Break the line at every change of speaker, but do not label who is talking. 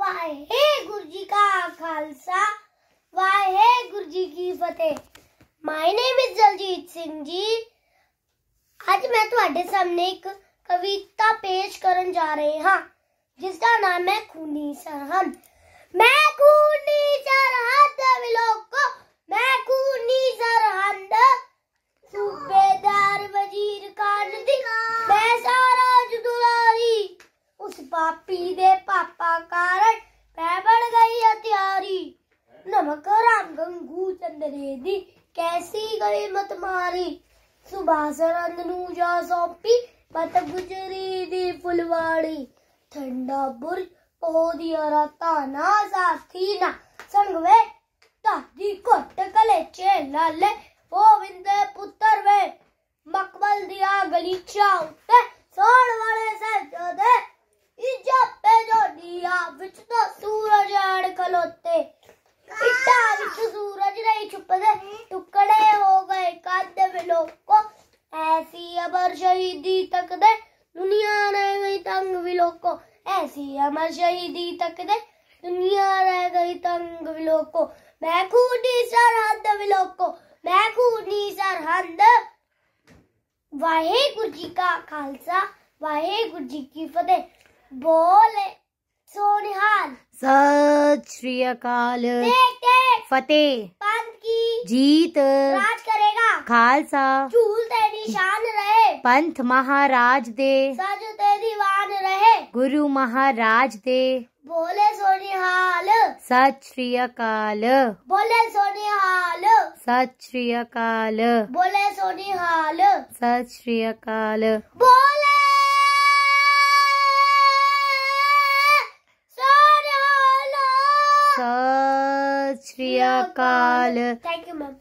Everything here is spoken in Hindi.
वाहे गुरु जी सिंह जी आज मैं थोड़े सामने एक कविता पेश करन जा रहे हां जिसका नाम है खूनी सरहन मैं खूनी सरहन ਕੈਸੀ ਮਤ ਮਾਰੀ ਸੁਬਾ ਸਰੰਦ ਨੂੰ ਜਾ ਸੌਪੀ ਪਤ ਗੁਜਰੀ ਦੀ ਫੁਲਵਾੜੀ ਠੰਡਾ ਬੁਰ ਉਹਦੀਆਂ ਰਾਤਾ ਨਾ ਸਾਥੀ ਨਾ ਸੰਗਵੇ ਤਾ ਦੀ ਕੋਟ ਕਲੇ ਚੇ ਉਹ ਵਿੰਦੇ ਪੁੱਤਰ ਵੇ ਮਕਬਲ ਦੀਆਂ ਗਲੀਚਾ ਉੱਤੇ ਸੋਣ ਵਾਲੇ ਸਜਦੇ ਇੱਜਾ ਪੇ ਦੀਆ ਵਿੱਚ ਤਾਂ ਸੂਰਜ ਆੜ ਖਲੋਤੇ तो सूरज नहीं छुपते टुकड़े हो गए कादे में लोग को ऐसी अमर शहीदी तक दे दुनिया रह गई तंग विलोक को ऐसी अमर शहीदी तक दे दुनिया रह गई तंग विलोक को मैं खूनी सरहद विलोक को मैं खूनी सरहद गुरु जी का खालसा वाहे गुरु जी की फतेह बोले सोनिहाल
सत श्री अकाल देखते फतेह पंथ की जीत राज करेगा खालसा चूल तेरी शान रहे पंथ महाराज दे सज
तेरी वान रहे गुरु
महाराज दे
बोले सोनी
हाल सत श्री अकाल
बोले सोनी हाल
सत श्री अकाल बोले सोनी हाल सत श्री अकाल बोले श्री अकाल थैंक यू मैम